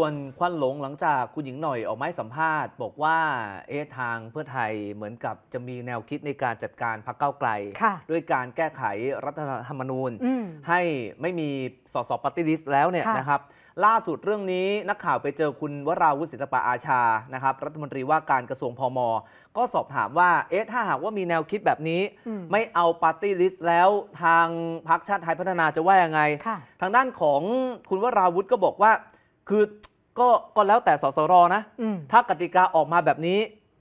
ส่วนควันหลงหลังจากคุณหญิงหน่อยออกไม้สัมภาษณ์บอกว่าเอ ทางเพื่อไทยเหมือนกับจะมีแนวคิดในการจัดการพรรคเก้าไกล ด้วยการแก้ไขรัฐธรรมนูญให้ไม่มีสสปฏิริษแล้วเนี่ยนะครับล่าสุดเรื่องนี้นักข่าวไปเจอคุณวราวุฒิศิลปะอาชานะครับ รัฐมนตรีว่าการกระทรวงพมก็สอบถามว่าเอ ถ้าหากว่ามีแนวคิดแบบนี้ไม่เอาปฏิริษีิสแล้วทางพรรคชาติไทยพัฒนาจะว่ายังไงทางด้านของคุณวราวุฒิก็บอกว่าคือก็ก็แล้วแต่สสรนะถ้ากติกาออกมาแบบนี้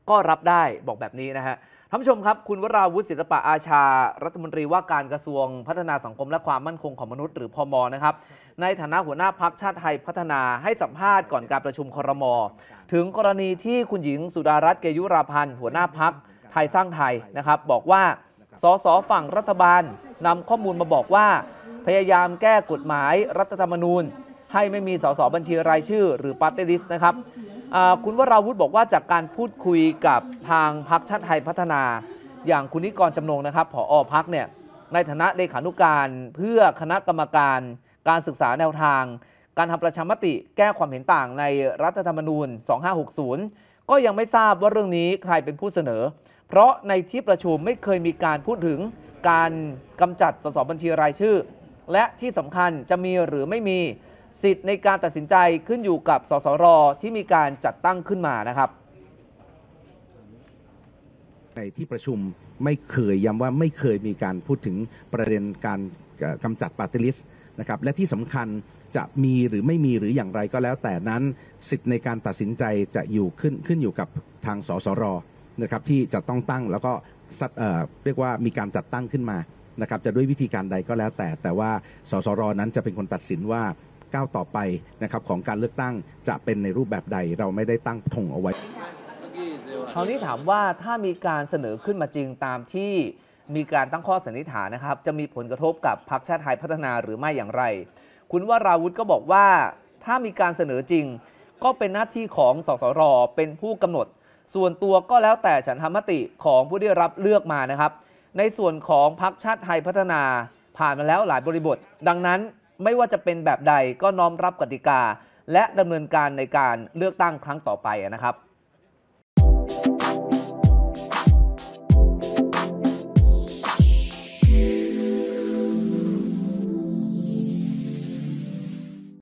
ก็รับได้บอกแบบนี้นะฮะท่านผู้ชมครับคุณวราวุฒิศิลปะอาชารัฐมนตรีว่าการกระทรวงพัฒนาสังคมและความมั่นคงของมนุษย์ หรือพอมนะครับในฐานะหัวหน้าพักชาติไทยพัฒนาให้สัมภาษณ์ก่อนการประชุมครม ถึงกรณีที่คุณหญิงสุดารัตน์เกยุราพันธ์หัวหน้าพักไทยสร้างไทยนะครับบอกว่าสสฝั่งรัฐบาลนำข้อมูลมาบอกว่าพยายามแก้กฎหมายรัฐธรรมนูญให้ไม่มีสสบัญชีรายชื่อ หรือปาร์ตี้ลิสต์นะครับ คุณวราวุฒิบอกว่าจากการพูดคุยกับทางพักชาติไทยพัฒนา อย่างคุณนิกรจำนงนะครับ ผออพักเนี่ย ในฐานะเลขานุการ เพื่อคณะกรรมการ การศึกษาแนวทาง การทำประชามติแก้ความเห็นต่างในรัฐธรรมนูญ 2560 ก็ยังไม่ทราบว่าเรื่องนี้ใครเป็นผู้เสนอ เพราะในที่ประชุมไม่เคยมีการพูดถึงการกำจัดสสบัญชีรายชื่อ และที่สำคัญจะมีหรือไม่มีสิทธิ์ในการตัดสินใจขึ้นอยู่กับสสร ที่มีการจัดตั้งขึ้นมานะครับ ในที่ประชุมไม่เคยย้ำว่าไม่เคยมีการพูดถึงประเด็นการกำจัดปาติลิสนะครับและที่สำคัญจะมีหรือไม่มีหรืออย่างไรก็แล้ว แต่นั้น สิทธิ์ในการตัดสินใจจะอยู่ขึ้นขึ้นอยู่กับทางสสรนะครับที่จะต้องตั้งแล้วก็เรียกว่ามีการจัดตั้งขึ้นมานะครับจะด้วยวิธีการใดก็แล้ว แต่แต่ว่าสสรนั้นจะเป็นคนตัดสินว่าก้าวต่อไปนะครับของการเลือกตั้งจะเป็นในรูปแบบใดเราไม่ได้ตั้งธงเอาไว้คราวนี้ถามว่าถ้ามีการเสนอขึ้นมาจริงตามที่มีการตั้งข้อสันนิษฐานนะครับ จะมีผลกระทบกับพรรคชาติไทยพัฒนาหรือไม่อย่างไร คุณวราวุธก็บอกว่าถ้ามีการเสนอจริง ก็เป็นหน้าที่ของสสร เป็นผู้กำหนด ส่วนตัวก็แล้วแต่ฉันธรรมติของผู้ได้รับเลือกมานะครับ ในส่วนของพรรคชาติไทยพัฒนา ผ่านมาแล้วหลายบริบท ดังนั้นไม่ว่าจะเป็นแบบใดก็น้อมรับกติกา และดำเนินการในการเลือกตั้งครั้งต่อไปนะครับ